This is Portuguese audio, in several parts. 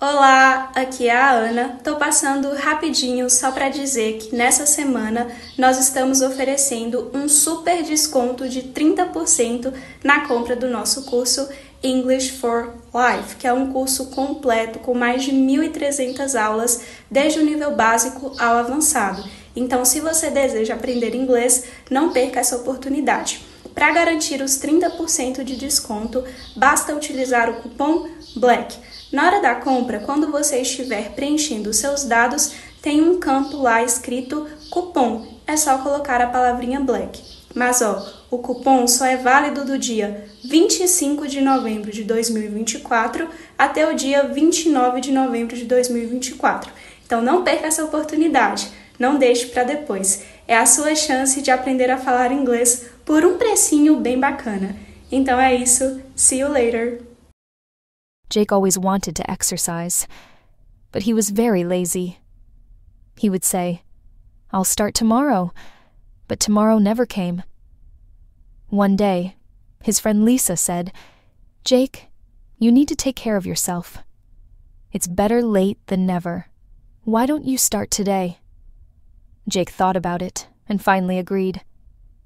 Olá, aqui é a Ana. Tô passando rapidinho só para dizer que nessa semana nós estamos oferecendo um super desconto de 30% na compra do nosso curso English for Life, que é um curso completo com mais de 1.300 aulas, desde o nível básico ao avançado. Então, se você deseja aprender inglês, não perca essa oportunidade. Para garantir os 30% de desconto, basta utilizar o cupom BLACK. Na hora da compra, quando você estiver preenchendo seus dados, tem um campo lá escrito cupom. É só colocar a palavrinha black. Mas ó, o cupom só é válido do dia 25 de novembro de 2024 até o dia 29 de novembro de 2024. Então não perca essa oportunidade, não deixe para depois. É a sua chance de aprender a falar inglês por um precinho bem bacana. Então é isso. See you later. Jake always wanted to exercise, but he was very lazy. He would say, I'll start tomorrow, but tomorrow never came. One day, his friend Lisa said, Jake, you need to take care of yourself. It's better late than never. Why don't you start today? Jake thought about it and finally agreed.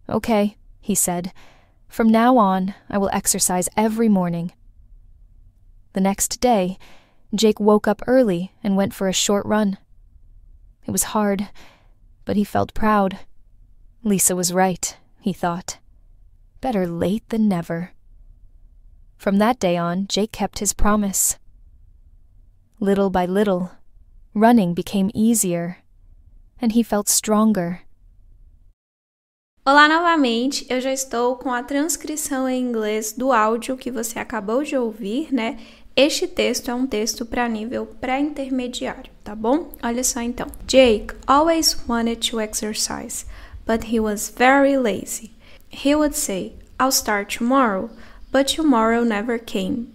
Okay, he said. From now on, I will exercise every morning. The next day, Jake woke up early and went for a short run. It was hard, but he felt proud. Lisa was right, he thought. Better late than never. From that day on, Jake kept his promise. Little by little, running became easier, and he felt stronger. Olá novamente, eu já estou com a transcrição em inglês do áudio que você acabou de ouvir, né? Este texto é um texto para nível pré-intermediário, tá bom? Olha só então. Jake always wanted to exercise, but he was very lazy. He would say, I'll start tomorrow, but tomorrow never came.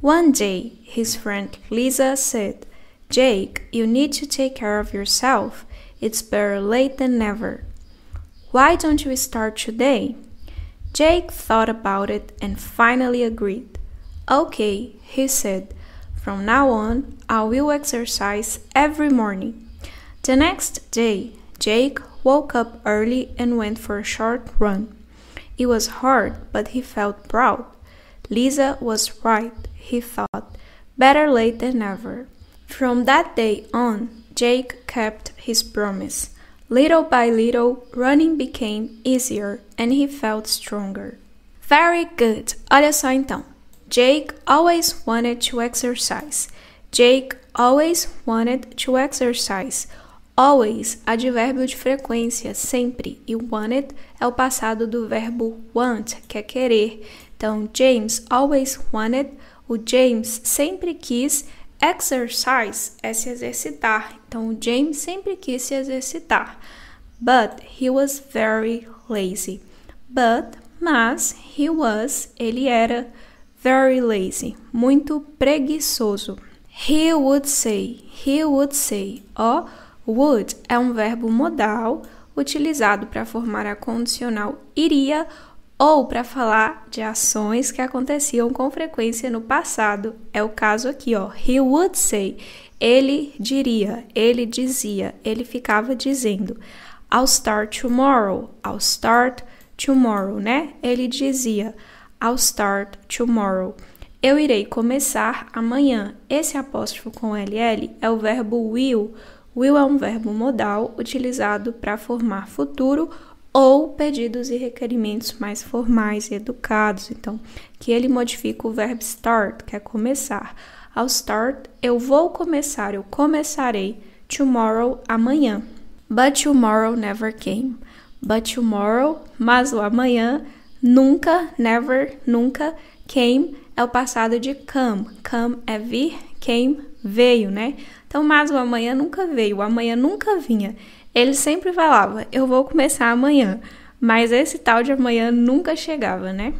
One day, his friend Lisa said, Jake, you need to take care of yourself. It's better late than never. Why don't you start today? Jake thought about it and finally agreed. Okay, he said. From now on, I will exercise every morning. The next day, Jake woke up early and went for a short run. It was hard, but he felt proud. Lisa was right, he thought. Better late than never. From that day on, Jake kept his promise. Little by little, running became easier and he felt stronger. Very good! Olha só então. Jake always wanted to exercise. Jake always wanted to exercise. Always, advérbio de frequência, sempre, e wanted é o passado do verbo want, que é querer. Então, James always wanted, o James sempre quis exercise é se exercitar. Então, o James sempre quis se exercitar. But he was very lazy. But, mas, he was, ele era very lazy, muito preguiçoso. He would say, he would say. Ó, would é um verbo modal utilizado para formar a condicional iria ou para falar de ações que aconteciam com frequência no passado. É o caso aqui, ó. He would say. Ele diria, ele dizia, ele ficava dizendo: I'll start tomorrow, I'll start tomorrow, né? Ele dizia: I'll start tomorrow. Eu irei começar amanhã. Esse apóstrofo com LL é o verbo will. Will é um verbo modal utilizado para formar futuro ou pedidos e requerimentos mais formais e educados. Então, que ele modifica o verbo start, que é começar. I'll start, eu vou começar, eu começarei. Tomorrow, amanhã. But tomorrow never came. But tomorrow, mas o amanhã, nunca, never, nunca, came é o passado de come. Come é vir, came, veio, né? Então, mas o amanhã nunca veio, o amanhã nunca vinha. Ele sempre falava, eu vou começar amanhã, mas esse tal de amanhã nunca chegava, né?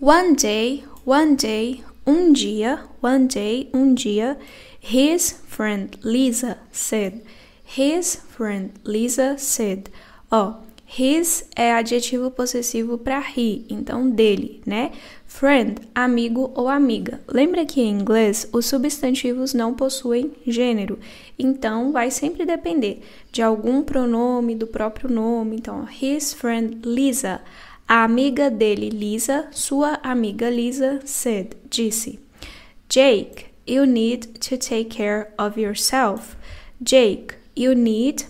One day, one day, um dia, one day, um dia, his friend Lisa said. His friend Lisa said. Ó, oh, his é adjetivo possessivo para he, então dele, né? Friend, amigo ou amiga. Lembra que em inglês os substantivos não possuem gênero, então vai sempre depender de algum pronome, do próprio nome. Então, his friend Lisa. A amiga dele, Lisa, sua amiga Lisa, said, disse: Jake, you need to take care of yourself. Jake, you need.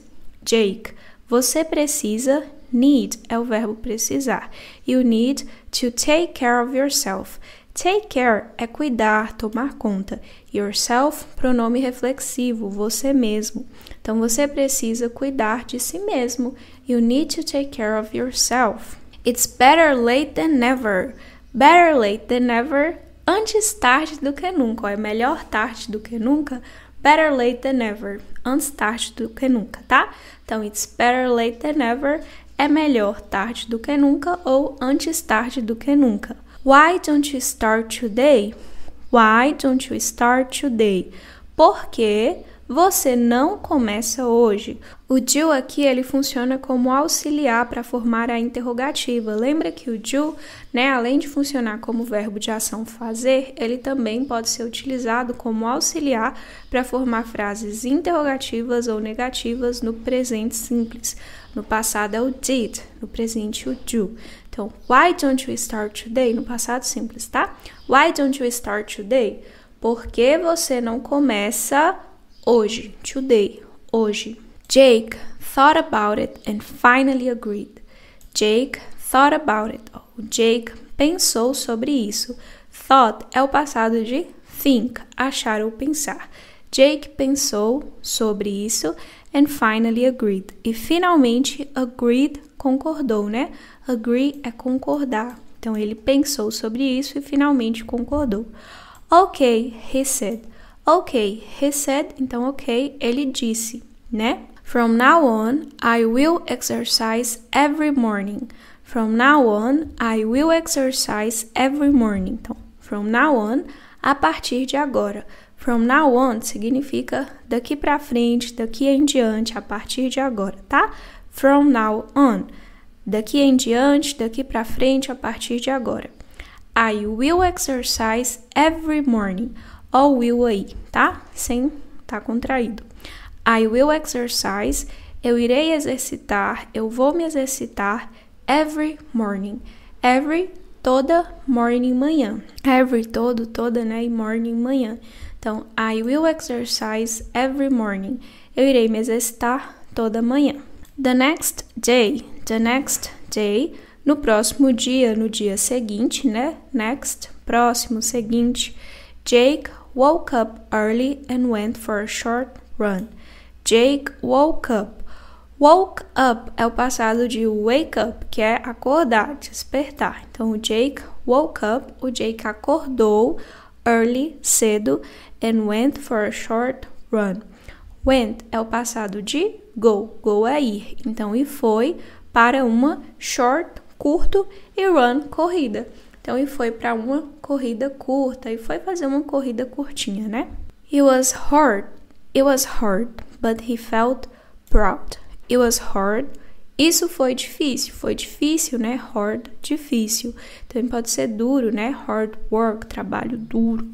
Jake, você precisa. Need é o verbo precisar. You need to take care of yourself. Take care é cuidar, tomar conta. Yourself, pronome reflexivo, você mesmo. Então você precisa cuidar de si mesmo. You need to take care of yourself. It's better late than never. Better late than never. Antes tarde do que nunca. é melhor tarde do que nunca. Better late than never. Antes tarde do que nunca, tá? Então, it's better late than never. É melhor tarde do que nunca ou antes tarde do que nunca. Why don't you start today? Why don't you start today? Por que você não começa hoje. O do aqui ele funciona como auxiliar para formar a interrogativa. Lembra que o do, né, além de funcionar como verbo de ação fazer, ele também pode ser utilizado como auxiliar para formar frases interrogativas ou negativas no presente simples. No passado é o did, no presente o do. Então, why don't you start today? No passado simples, tá? Why don't you start today? Por que você não começa hoje, today, hoje. Jake thought about it and finally agreed. Jake thought about it. O oh, Jake pensou sobre isso. Thought é o passado de think, achar ou pensar. Jake pensou sobre isso and finally agreed. E finalmente agreed, concordou, né? Agree é concordar. Então ele pensou sobre isso e finalmente concordou. Ok, he said. Ok, he said, então ok, ele disse, né? From now on, I will exercise every morning. From now on, I will exercise every morning. Então, from now on, a partir de agora. From now on significa daqui para frente, daqui em diante, a partir de agora, tá? From now on. Daqui em diante, daqui para frente, a partir de agora. I will exercise every morning all will aí, tá? Sem tá contraído. I will exercise, eu irei exercitar, eu vou me exercitar every morning. Every toda morning manhã. Every todo, toda, né? E morning manhã. Então, I will exercise every morning. Eu irei me exercitar toda manhã. The next day, the next day, no próximo dia, no dia seguinte, né? Next, próximo, seguinte. Jake woke up early and went for a short run. Jake woke up. Woke up é o passado de wake up, que é acordar, despertar. Então, o Jake woke up, o Jake acordou early, cedo, and went for a short run. Went é o passado de go, go é ir. Então, e foi para uma short, curto, e run, corrida. Então ele foi para uma corrida curta e foi fazer uma corrida curtinha, né? It was hard. It was hard, but he felt proud. It was hard. Isso foi difícil, foi difícil, né? Hard, difícil. Também pode ser duro, né? Hard work, trabalho duro.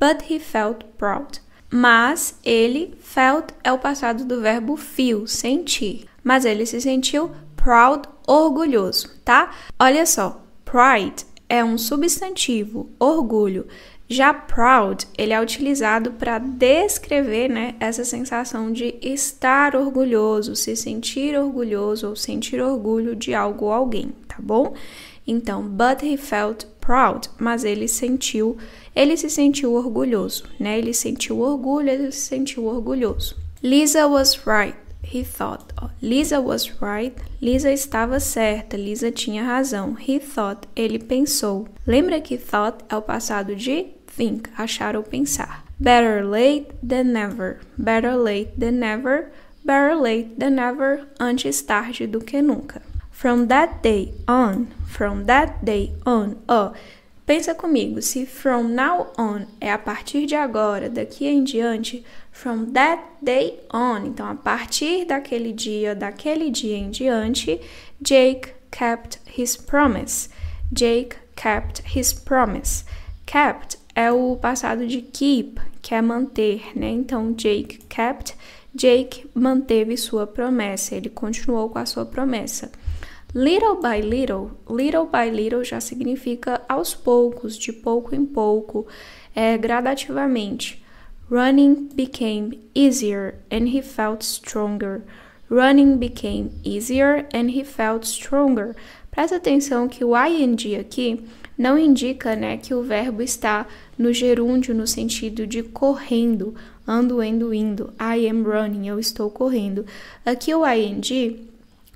But he felt proud. Mas ele felt é o passado do verbo feel, sentir. Mas ele se sentiu proud, orgulhoso, tá? Olha só, pride é um substantivo, orgulho. Já proud, ele é utilizado para descrever né, essa sensação de estar orgulhoso, se sentir orgulhoso ou sentir orgulho de algo ou alguém, tá bom? Então, but he felt proud, mas ele sentiu, ele se sentiu orgulhoso, né? Ele sentiu orgulho, ele se sentiu orgulhoso. Lisa was right. He thought. Oh, Lisa was right. Lisa estava certa. Lisa tinha razão. He thought. Ele pensou. Lembra que thought é o passado de think, achar ou pensar. Better late than never. Better late than never. Better late than never. Antes tarde do que nunca. From that day on. From that day on. Ó, Pensa comigo, se from now on é a partir de agora, daqui em diante, from that day on, então a partir daquele dia, daquele dia em diante, Jake kept his promise. Jake kept his promise. Kept é o passado de keep, que é manter, né? Então Jake kept, Jake manteve sua promessa, ele continuou com a sua promessa. Little by little, little by little já significa aos poucos, de pouco em pouco, é, gradativamente. Running became easier and he felt stronger. Running became easier and he felt stronger. Presta atenção que o ing aqui não indica né, que o verbo está no gerúndio no sentido de correndo, ando, indo, indo. I am running, eu estou correndo. Aqui o ing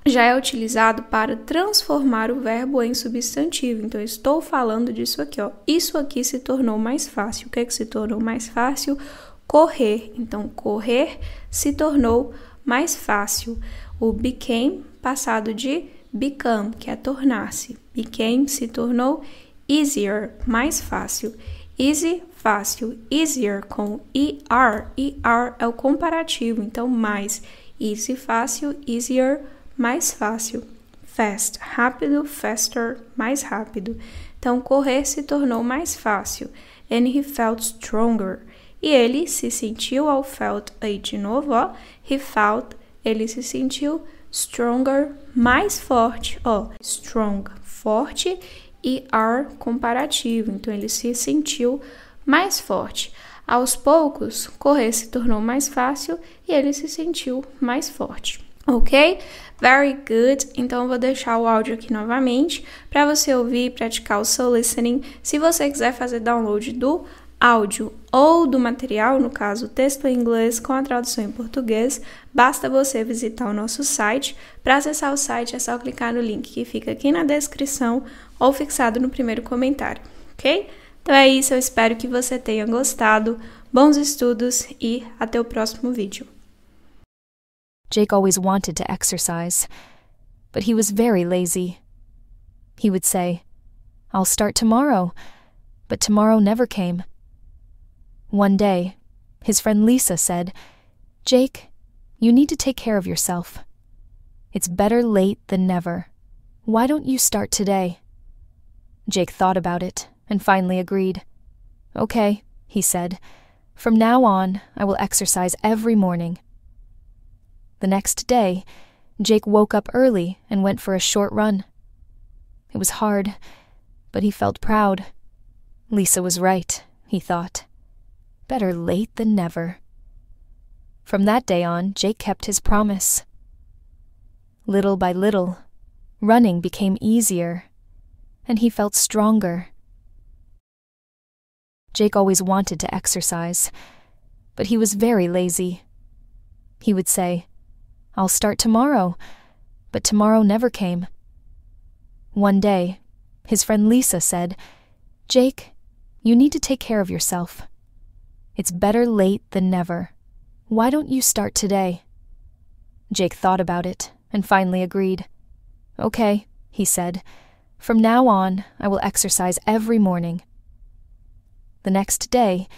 já é utilizado para transformar o verbo em substantivo. Então, estou falando disso aqui, ó. Isso aqui se tornou mais fácil. O que é que se tornou mais fácil? Correr. Então, correr se tornou mais fácil. O became, passado de become, que é tornar-se. Became se tornou easier, mais fácil. Easy, fácil. Easier com er. Er é o comparativo, então mais. Easy, fácil. Easier, fácil mais fácil. Fast, rápido, faster, mais rápido. Então, correr se tornou mais fácil. And he felt stronger. E ele se sentiu, ao felt aí de novo, ó. He felt, ele se sentiu stronger, mais forte, ó. Strong, forte e are comparativo. Então, ele se sentiu mais forte. Aos poucos, correr se tornou mais fácil e ele se sentiu mais forte. Ok? Very good. Então, eu vou deixar o áudio aqui novamente para você ouvir e praticar o seu listening. Se você quiser fazer download do áudio ou do material, no caso texto em inglês com a tradução em português, basta você visitar o nosso site. Para acessar o site é só clicar no link que fica aqui na descrição ou fixado no primeiro comentário, ok? Então é isso, eu espero que você tenha gostado. Bons estudos e até o próximo vídeo. Jake always wanted to exercise, but he was very lazy. He would say, I'll start tomorrow, but tomorrow never came. One day, his friend Lisa said, Jake, you need to take care of yourself. It's better late than never. Why don't you start today? Jake thought about it and finally agreed. Okay, he said. From now on, I will exercise every morning. The next day, Jake woke up early and went for a short run. It was hard, but he felt proud. Lisa was right, he thought. Better late than never. From that day on, Jake kept his promise. Little by little, running became easier, and he felt stronger. Jake always wanted to exercise, but he was very lazy. He would say, I'll start tomorrow. But tomorrow never came. One day, his friend Lisa said, Jake, you need to take care of yourself. It's better late than never. Why don't you start today? Jake thought about it and finally agreed. Okay, he said. From now on, I will exercise every morning. The next day,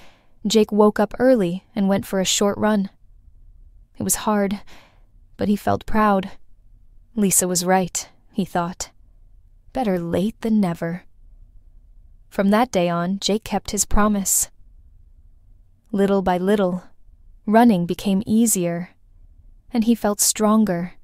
Jake woke up early and went for a short run. It was hard but he felt proud. Lisa was right, he thought. Better late than never. From that day on, Jake kept his promise. Little by little, running became easier, and he felt stronger.